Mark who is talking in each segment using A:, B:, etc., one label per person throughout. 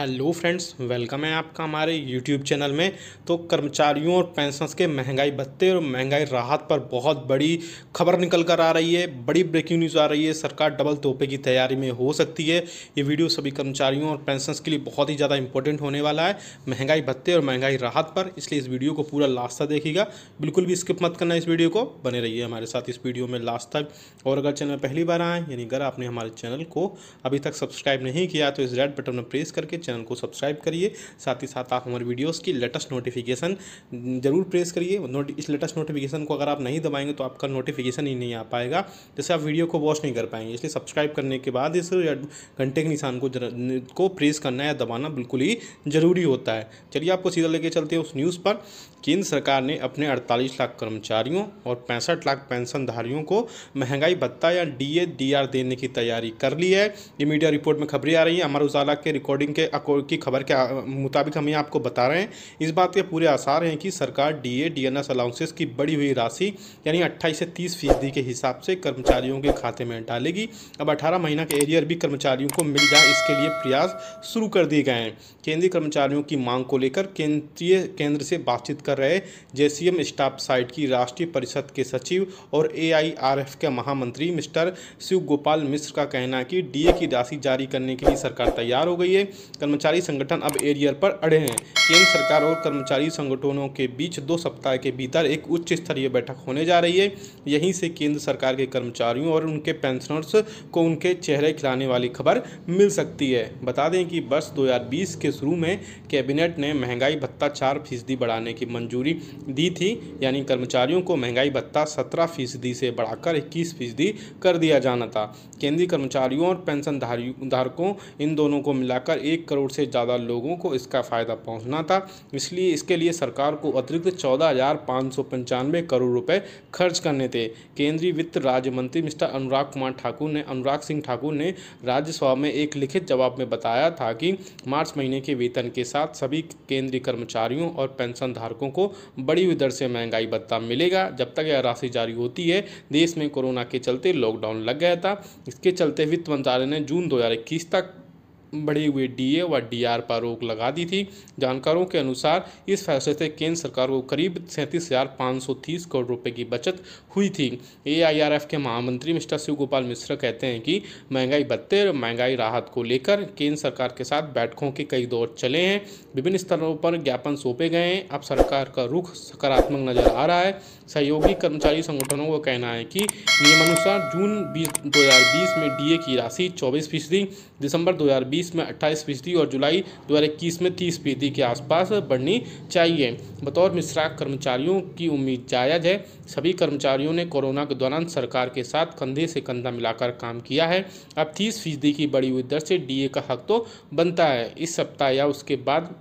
A: hello friends welcome है आपका हमारे यूट्यूब चैनल में तो कर्मचारियों और पेंशनस के महंगाई भत्ते और महंगाई राहत पर बहुत बड़ी खबर निकल कर आ रही है बड़ी ब्रेकिंग न्यूज़ आ रही है सरकार डबल तोहफे की तैयारी में हो सकती है ये वीडियो सभी कर्मचारियों और पेंशनस के लिए बहुत ही ज़्यादा इंपॉर्टेंट होने वाला है महंगाई भत्ते और महंगाई राहत पर इसलिए इस वीडियो को पूरा लास्ट तक देखिएगा बिल्कुल भी स्किप मत करना इस वीडियो को बने रहिए हमारे साथ इस वीडियो में लास्ट तक और अगर चैनल पहली बार आएँ यानी अगर आपने हमारे चैनल को अभी तक सब्सक्राइब नहीं किया तो इस रेड बटन में प्रेस करके चैनल चैनल को सब्सक्राइब करिए साथ ही साथ आप हमारे वीडियोस की लेटेस्ट नोटिफिकेशन जरूर प्रेस करिए इस लेटेस्ट नोटिफिकेशन को अगर आप नहीं दबाएंगे तो आपका नोटिफिकेशन ही नहीं आ पाएगा जैसे आप वीडियो को वॉच नहीं कर पाएंगे इसलिए सब्सक्राइब करने के बाद इस घंटे के निशान को जर, को प्रेस करना या दबाना बिल्कुल ही ज़रूरी होता है चलिए आपको सीधा लेके चलते हैं उस न्यूज़ पर केंद्र सरकार ने अपने अड़तालीस लाख कर्मचारियों और पैंसठ लाख पेंशनधारियों को महंगाई भत्ता या डी डीआर देने की तैयारी कर ली है ये मीडिया रिपोर्ट में खबरें आ रही हैं अमर उजाला के रिकॉर्डिंग के की खबर के मुताबिक हम ये आपको बता रहे हैं इस बात के पूरे आसार हैं कि सरकार डीए डीएनएस अलाउंसेस की बढ़ी हुई राशि यानी अट्ठाईस से तीस फीसदी के हिसाब से कर्मचारियों के खाते में डालेगी अब अठारह महीना के एरियर भी कर्मचारियों को मिल जाए इसके लिए प्रयास शुरू कर दिए गए हैं केंद्रीय कर्मचारियों की मांग को लेकर केंद्रीय केंद्र से बातचीत कर रहे जे स्टाफ साइट की राष्ट्रीय परिषद के सचिव और ए के महामंत्री मिस्टर शिव गोपाल मिश्र का कहना है कि डीए की राशि जारी करने के लिए सरकार तैयार हो गई है कर्मचारी संगठन अब एरियर पर अड़े हैं केंद्र सरकार और कर्मचारी संगठनों के बीच दो सप्ताह के भीतर एक उच्च स्तरीय बैठक होने जा रही है यहीं से केंद्र सरकार के कर्मचारियों और उनके पेंशनर्स को उनके चेहरे खिलाने वाली खबर मिल सकती है बता दें कि वर्ष दो के शुरू में कैबिनेट ने महंगाई भत्ता चार फीसदी बढ़ाने की मंजूरी दी थी यानी कर्मचारियों को महंगाई भत्ता सत्रह फीसदी से बढ़ाकर इक्कीस फीसदी कर दिया जाना था केंद्रीय कर्मचारियों और पेंशन धारकों इन दोनों को मिलाकर एक करोड़ करोड़ से ज़्यादा लोगों को इसका फ़ायदा पहुंचना था इसलिए इसके लिए सरकार को अतिरिक्त चौदह करोड़ रुपए खर्च करने थे केंद्रीय वित्त राज्य मंत्री मिस्टर अनुराग कुमार ठाकुर ने अनुराग सिंह ठाकुर ने राज्यसभा में एक लिखित जवाब में बताया था कि मार्च महीने के वेतन के साथ सभी केंद्रीय कर्मचारियों और पेंशन धारकों को बड़ी हुई दर से महंगाई भत्ता मिलेगा जब तक यह राशि जारी होती है देश में कोरोना के चलते लॉकडाउन लग गया था इसके चलते वित्त मंत्रालय ने जून 2021 तक बढ़े हुए डीए व डीआर पर रोक लगा दी थी जानकारों के अनुसार इस फैसले से केंद्र सरकार को करीब सैंतीस हजार पाँच सौ तीस करोड़ रुपए की बचत हुई थी एआईआरएफ के महामंत्री मिस्टर शिव गोपाल कहते हैं कि महंगाई भत्ते और महंगाई राहत को लेकर केंद्र सरकार के साथ बैठकों के कई दौर चले हैं विभिन्न स्तरों पर ज्ञापन सौंपे गए हैं अब सरकार का रुख सकारात्मक नजर आ रहा है सहयोगी कर्मचारी संगठनों का कहना है कि नियमानुसार जून बीस दो में डीए की राशि चौबीस फीसदी दिसंबर दो 2020 में 28 फीसदी और जुलाई 2021 में 30 फीसदी के आसपास बढ़नी चाहिए बतौर मिश्रा कर्मचारियों की उम्मीद जायज है सभी कर्मचारियों ने कोरोना के दौरान सरकार के साथ कंधे से कंधा मिलाकर काम किया है अब तीस फीसदी की बढ़ी हुई दर से डीए का हक तो बनता है इस सप्ताह या उसके बाद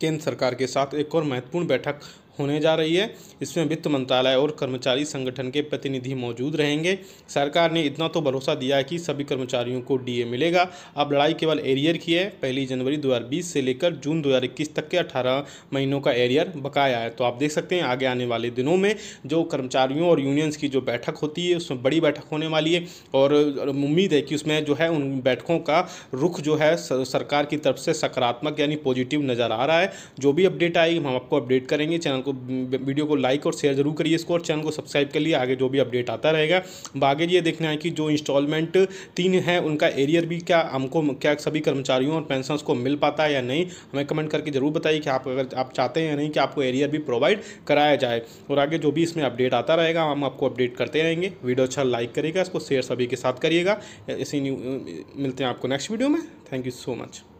A: केंद्र सरकार के साथ एक और महत्वपूर्ण बैठक होने जा रही है इसमें वित्त मंत्रालय और कर्मचारी संगठन के प्रतिनिधि मौजूद रहेंगे सरकार ने इतना तो भरोसा दिया है कि सभी कर्मचारियों को डीए मिलेगा अब लड़ाई केवल एरियर की है पहली जनवरी 2020 से लेकर जून 2021 तक के 18 महीनों का एरियर बकाया है तो आप देख सकते हैं आगे आने वाले दिनों में जो कर्मचारियों और यूनियंस की जो बैठक होती है उसमें बड़ी बैठक होने वाली है और उम्मीद है कि उसमें जो है उन बैठकों का रुख जो है सरकार की तरफ से सकारात्मक यानी पॉजिटिव नज़र आ रहा है जो भी अपडेट आएगी हम आपको अपडेट करेंगे चैनल को वीडियो को लाइक और शेयर जरूर करिए इसको और चैनल को सब्सक्राइब कर लिए आगे जो भी अपडेट आता रहेगा आगे ये देखना है कि जो इंस्टॉलमेंट तीन है उनका एरियर भी क्या हमको क्या सभी कर्मचारियों और पेंशन को मिल पाता है या नहीं हमें कमेंट करके ज़रूर बताइए कि आप अगर आप चाहते हैं या नहीं कि आपको एरियर भी प्रोवाइड कराया जाए और आगे जो भी इसमें अपडेट आता रहेगा हम आपको अपडेट करते रहेंगे वीडियो अच्छा लाइक करिएगा इसको शेयर सभी के साथ करिएगा इसी मिलते हैं आपको नेक्स्ट वीडियो में थैंक यू सो मच